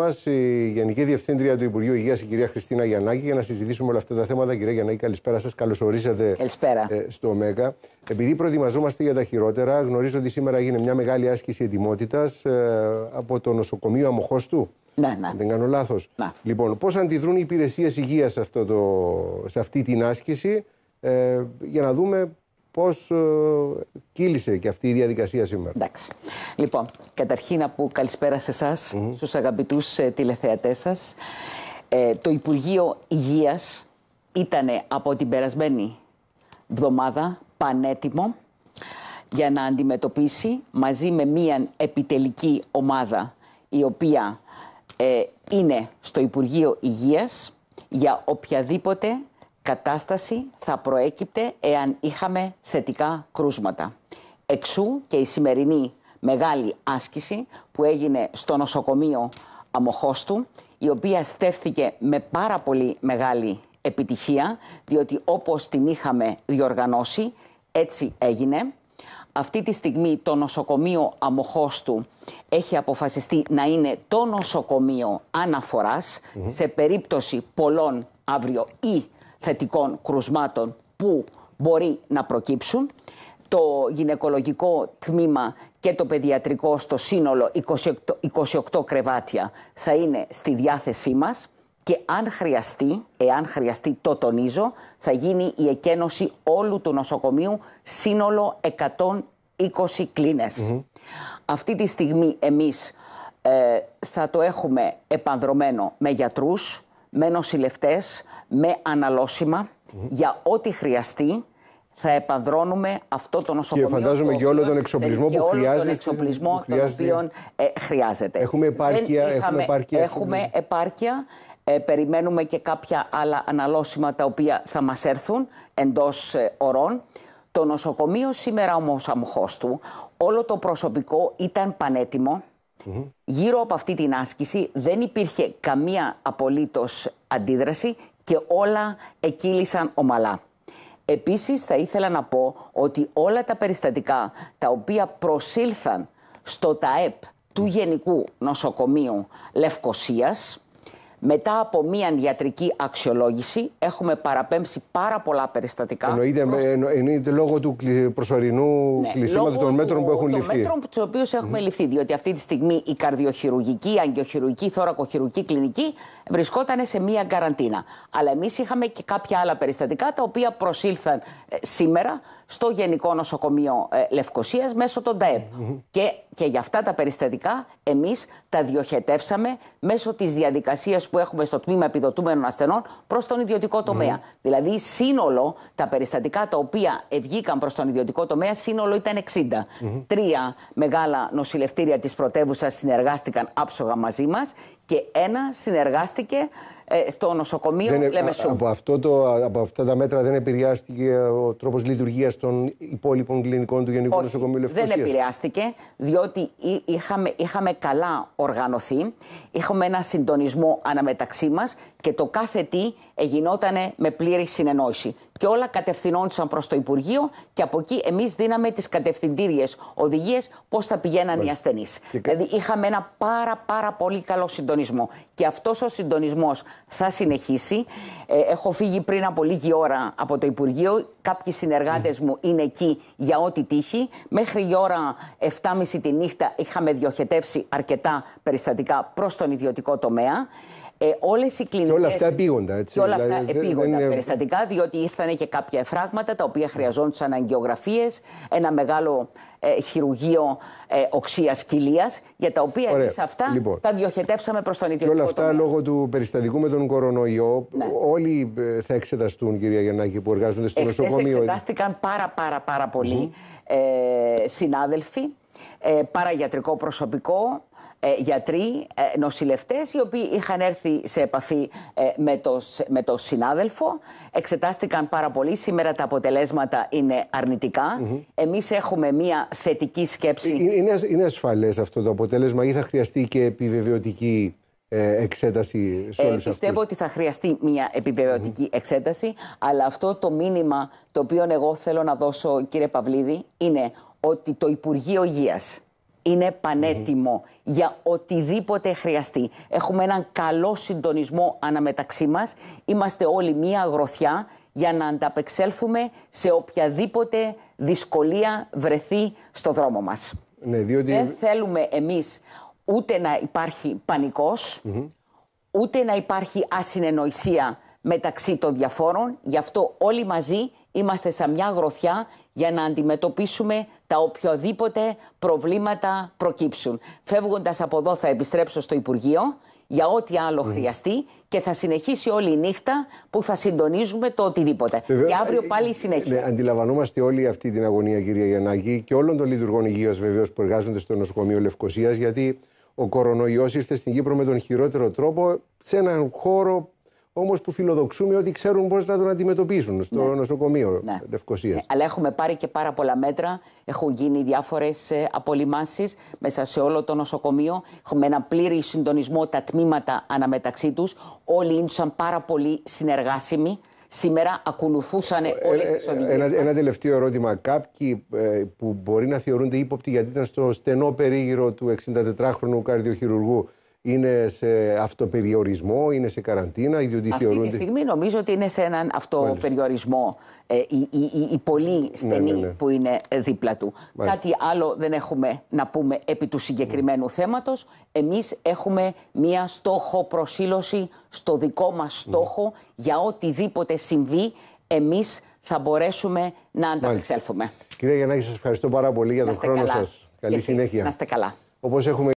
μας η Γενική Διευθύντρια του Υπουργείου Υγείας, η κυρία Χριστίνα Γιαννάκη, για να συζητήσουμε όλα αυτά τα θέματα. Κυρία Γιαννάκη, καλησπέρα σας. Καλώς ορίσατε ε, στο ΜΕΚΑ. Επειδή προετοιμαζόμαστε για τα χειρότερα, γνωρίζω ότι σήμερα έγινε μια μεγάλη άσκηση ετοιμότητας ε, από το νοσοκομείο Αμοχώστου. Ναι, ναι. Δεν κάνω λάθος. Ναι. Λοιπόν, πώς αντιδρούν οι υπηρεσίες υγείας σε, αυτή την άσκηση, ε, για να δούμε Πώς ε, κύλησε και αυτή η διαδικασία σήμερα. Εντάξει. Λοιπόν, καταρχήν να καλησπέρα σε εσάς, mm -hmm. στους αγαπητούς ε, σας. Ε, το Υπουργείο Υγείας ήταν από την περασμένη εβδομάδα πανέτοιμο για να αντιμετωπίσει μαζί με μία επιτελική ομάδα η οποία ε, είναι στο Υπουργείο Υγείας για οποιαδήποτε κατάσταση θα προέκυπτε εάν είχαμε θετικά κρούσματα. Εξού και η σημερινή μεγάλη άσκηση που έγινε στο νοσοκομείο Αμοχώστου, η οποία στέφθηκε με πάρα πολύ μεγάλη επιτυχία, διότι όπως την είχαμε διοργανώσει, έτσι έγινε. Αυτή τη στιγμή το νοσοκομείο Αμοχώστου έχει αποφασιστεί να είναι το νοσοκομείο σε περίπτωση πολλών αύριο ή θετικών κρουσμάτων που μπορεί να προκύψουν. Το γυναικολογικό τμήμα και το παιδιατρικό στο σύνολο 28, 28 κρεβάτια θα είναι στη διάθεσή μας και αν χρειαστεί, εάν χρειαστεί το τονίζω, θα γίνει η εκένωση όλου του νοσοκομείου σύνολο 120 κλινες Αυτή τη στιγμή εμείς ε, θα το έχουμε επανδρομένο με γιατρούς, με νοσηλευτές, με αναλωσιμα για ό,τι χρειαστεί θα επανδρώνουμε αυτό το νοσοκομείο. Και φαντάζομαι και όλο τον εξοπλισμό που χρειάζεται. Και τον εξοπλισμό τον χρειάζεται. Ε, έχουμε επάρκεια. έχουμε επάρκεια. Έχουμε επάρκεια. περιμένουμε και κάποια άλλα αναλώσιμα τα οποία θα μας έρθουν εντός ε, ορών. Το νοσοκομείο σήμερα όμως αμοχώς του, όλο το προσωπικό ήταν πανέτοιμο. Γύρω από αυτή την άσκηση δεν υπήρχε καμία απολύτως αντίδραση και όλα εκύλησαν ομαλά. Επίσης θα ήθελα να πω ότι όλα τα περιστατικά τα οποία προσήλθαν στο ΤΑΕΠ του Γενικού Νοσοκομείου Λευκοσίας μετά από μία ιατρική αξιολόγηση, έχουμε παραπέμψει πάρα πολλά περιστατικά. Εννοείται, προς... λόγω του προσωρινού ναι, κλεισίματος των μέτρων που έχουν ληφθεί. Των μέτρων τους οποίους έχουμε ληφθεί. Διότι αυτή τη στιγμή η καρδιοχειρουργική, η αγκιοχειρουργική, η θωρακοχειρουργική κλινική βρισκόταν σε μία καραντίνα. Αλλά εμείς είχαμε και κάποια άλλα περιστατικά τα οποία προσήλθαν ε, σήμερα στο Γενικό Νοσοκομείο ε, Λευκοσίας μέσω των ΤΑΕΠ. Και και για αυτά τα περιστατικά εμείς τα διοχετεύσαμε μέσω της διαδικασίας που έχουμε στο τμήμα επιδοτούμενων ασθενών προς τον ιδιωτικό τομέα. Δηλαδή σύνολο τα περιστατικά τα οποία βγήκαν προς τον ιδιωτικό τομέα σύνολο ήταν 60. Τρία μεγάλα νοσηλευτήρια της πρωτεύουσας συνεργάστηκαν άψογα μαζί μας και ένα συνεργάστηκε ε, στο νοσοκομείο δεν, ε, Λεμεσού. Από, αυτό το, από αυτά τα μέτρα δεν επηρεάστηκε ο τρόπος λειτουργίας των υπόλοιπων κλινικών του Γενικού Όχι, Νοσοκομείου Λευκοσίας. Δεν επηρεάστηκε, διότι είχαμε, είχαμε καλά οργανωθεί, είχαμε ένα συντονισμό αναμεταξύ μας και το κάθε τι γινόταν με πλήρη συνεννόηση και όλα κατευθυνόντουσαν προς το Υπουργείο και από εκεί εμείς δίναμε τις κατευθυντήριες οδηγίες πώς θα πηγαίναν οι ασθενεί. Δηλαδή είχαμε ένα πάρα πάρα πολύ καλό συντονισμό. Και αυτός ο συντονισμός θα συνεχίσει. Ε, έχω φύγει πριν από λίγη ώρα από το Υπουργείο. Κάποιοι συνεργάτες μου είναι εκεί για ό,τι τύχει. Μέχρι η ώρα 7.30 τη νύχτα είχαμε διοχετεύσει αρκετά περιστατικά προς τον ιδιωτικό τομέα. Ε, όλες οι κλινικές... Και όλα αυτά επίγοντα. Έτσι. Και όλα αυτά δηλαδή, επίγοντα περιστατικά, διότι ήρθαν Είχαν και κάποια εφράγματα τα οποία χρειαζόντουσαν αγκαιογραφίε, ένα μεγάλο ε, χειρουργείο ε, οξίας κοιλίας, για τα οποία εμείς αυτά λοιπόν. τα διοχετεύσαμε προς τον ιδιωτικό. Και όλα αυτά λόγω του περιστατικού με τον κορονοϊό, ναι. όλοι ε, θα εξεταστούν, κυρία Γιαννάκη, που εργάζονται στο ε, νοσοκομείο. Εξετάστηκαν πάρα, πάρα, πάρα πολλοί ε, συνάδελφοι, ε, παραγιατρικό προσωπικό, ε, γιατροί, ε, νοσηλευτές οι οποίοι είχαν έρθει σε επαφή ε, με τον με το συνάδελφο. Εξετάστηκαν πάρα πολύ. Σήμερα τα αποτελέσματα είναι αρνητικά. Mm-hmm. Εμείς έχουμε μία θετική σκέψη. Είναι, είναι ασφαλές αυτό το αποτέλεσμα ή εξέταση σε όλους ε, Πιστεύω αυτούς. ότι θα χρειαστεί μια επιβεβαιωτική mm-hmm. εξέταση, αλλά αυτό το αποτελεσμα η θα χρειαστει και επιβεβαιωτικη εξεταση σε ολους ε πιστευω οτι θα χρειαστει μια επιβεβαιωτικη εξεταση αλλα αυτο το οποίο εγώ θέλω να δώσω κύριε Παυλίδη είναι ότι το Υπουργείο Υγείας είναι για οτιδήποτε χρειαστεί. Έχουμε έναν καλό συντονισμό αναμεταξύ μας. Είμαστε όλοι μία αγροθιά για να ανταπεξέλθουμε σε οποιαδήποτε δυσκολία βρεθεί στο δρόμο μας. Ναι, διότι... Δεν θέλουμε εμείς ούτε να υπάρχει ούτε να υπάρχει ασυνεννοησία μεταξύ των διαφόρων. Γι' αυτό όλοι μαζί είμαστε σαν μια γροθιά για να αντιμετωπίσουμε τα οποιοδήποτε προβλήματα προκύψουν. Φεύγοντας από εδώ θα επιστρέψω στο Υπουργείο για ό,τι άλλο ναι. χρειαστεί και θα συνεχίσει όλη η νύχτα που θα συντονίζουμε το οτιδήποτε. και αύριο ε, πάλι η ε, ε, συνέχεια. Ναι, αντιλαμβανόμαστε όλη αυτή την αγωνία, κυρία Γιαννάκη, και όλων των λειτουργών υγείας βεβαίως που εργάζονται στο νοσοκομείο Λευκοσίας γιατί ο κορονοϊός ήρθε στην Κύπρο με τον χειρότερο τρόπο, σε έναν χώρο όμως που φιλοδοξούμε ότι ξέρουν πώς να τον αντιμετωπίσουν στο ναι. νοσοκομείο ναι. Λευκοσίας. Ναι, αλλά έχουμε πάρει και πάρα πολλά μέτρα. Έχουν γίνει διάφορες απολυμάσει μέσα σε όλο το νοσοκομείο. Έχουμε ένα πλήρη συντονισμό τα τμήματα αναμεταξύ τους. Όλοι ήταν πάρα πολύ συνεργάσιμοι σήμερα ακολουθούσαν ε, όλες τις οδηγίες. Ένα, ένα τελευταίο ερώτημα. Κάποιοι ε, που μπορεί να θεωρούνται ύποπτοι γιατί ήταν στο στενό περίγυρο του 64χρονου καρδιοχειρουργού είναι σε αυτοπεριορισμό, είναι σε καραντίνα, διότι Αυτή τη στιγμή νομίζω ότι είναι σε έναν αυτοπεριορισμό ε, η, η, η πολύ ναι, ναι, στενή ναι. που είναι δίπλα του. Κάτι άλλο δεν έχουμε να πούμε επί του συγκεκριμένου θέματος. Εμείς έχουμε μία στόχο προσήλωση στο δικό μας στόχο για οτιδήποτε συμβεί εμείς θα μπορέσουμε να ανταπεξέλθουμε. Κυρία Γιαννάκη, σας ευχαριστώ πάρα πολύ για τον χρόνο σας. Καλή συνέχεια. Να είστε καλά. Όπως έχουμε